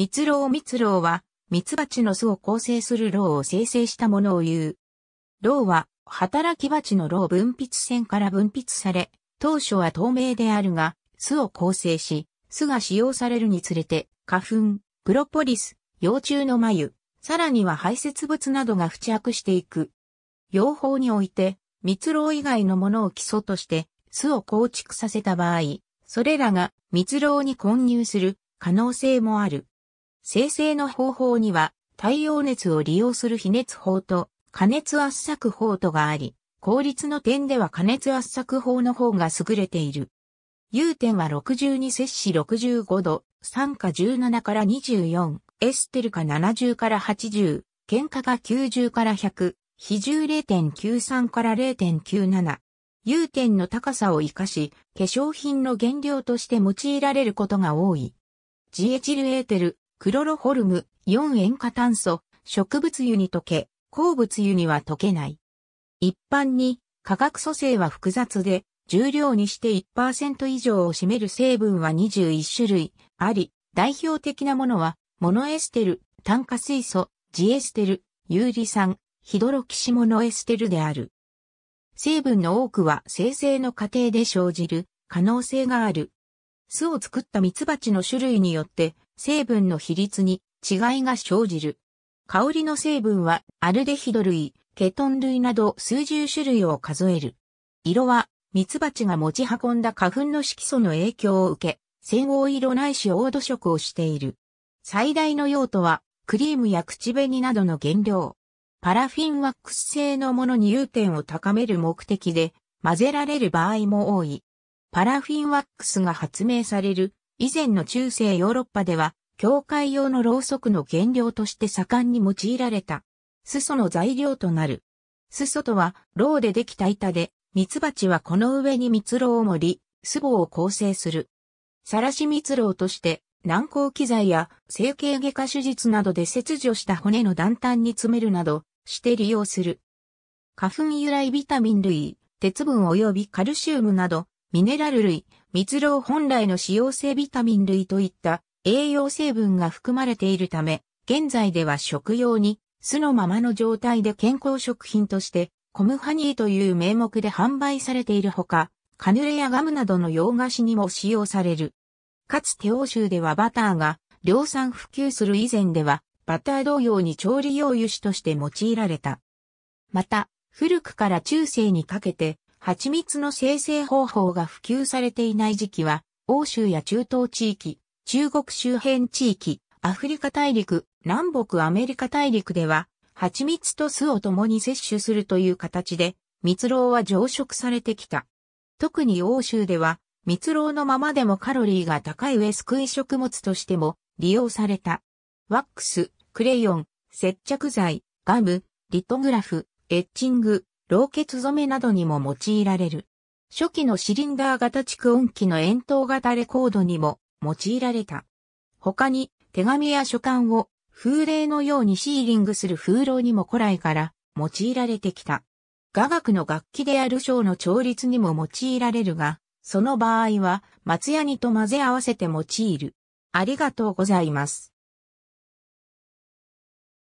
蜜蝋蜜蝋は、蜜蜂の巣を構成する蝋を生成したものを言う。蝋は、働き蜂の蝋分泌腺から分泌され、当初は透明であるが、巣を構成し、巣が使用されるにつれて、花粉、プロポリス、幼虫の眉、さらには排泄物などが付着していく。養蜂において、蜜蝋以外のものを基礎として、巣を構築させた場合、それらが蜜蝋に混入する可能性もある。生成の方法には、太陽熱を利用する非熱法と加熱圧搾法とがあり、効率の点では加熱圧搾法の方が優れている。融点は62摂氏65度、酸化17から24、エステル化70から80、喧嘩が90から100、比重0.93から0.97。融点の高さを活かし、化粧品の原料として用いられることが多い。ジエチルエーテル、クロロホルム、4塩化炭素、植物油に溶け、鉱物油には溶けない。一般に、化学組成は複雑で、重量にして1%以上を占める成分は21種類あり、代表的なものは、モノエステル、炭化水素、ジエステル、有利酸、ヒドロキシモノエステルである。成分の多くは生成の過程で生じる可能性がある。巣を作ったミツバチの種類によって成分の比率に違いが生じる。香りの成分はアルデヒド類、ケトン類など数十種類を数える。色は蜜蜂が持ち運んだ花粉の色素の影響を受け、鮮黄色ないし黄土色をしている。最大の用途はクリームや口紅などの原料。パラフィンワックス製のものに融点を高める目的で混ぜられる場合も多い。パラフィンワックスが発明される以前の中世ヨーロッパでは、教会用のろうそくの原料として盛んに用いられた。裾の材料となる。裾とは、ろうでできた板で、蜜蜂はこの上に蜜ろうを盛り、巣棒を構成する。さらし蜜ろうとして、軟膏機材や整形外科手術などで切除した骨の断端に詰めるなどして利用する。花粉由来ビタミン類、鉄分及びカルシウムなどミネラル類、蜜蝋本来の使用性ビタミン類といった栄養成分が含まれているため、現在では食用に酢のままの状態で健康食品としてコムハニーという名目で販売されているほか、カヌレやガムなどの洋菓子にも使用される。かつて欧州ではバターが量産普及する以前では、バター同様に調理用油脂として用いられた。また、古くから中世にかけて、蜂蜜の生成方法が普及されていない時期は、欧州や中東地域、中国周辺地域、アフリカ大陸、南北アメリカ大陸では、蜂蜜と酢を共に摂取するという形で、蜜蝋は常食されてきた。特に欧州では、蜜蝋のままでもカロリーが高い上救い食物としても利用された。ワックス、クレヨン、接着剤、ガム、リトグラフ、エッチング、老血染めなどにも用いられる。初期のシリンダー型蓄音機の円筒型レコードにも用いられた。他に手紙や書簡を風鈴のようにシーリングする風浪にも古来から用いられてきた。雅楽の楽器である章の調律にも用いられるが、その場合は松屋にと混ぜ合わせて用いる。ありがとうございます。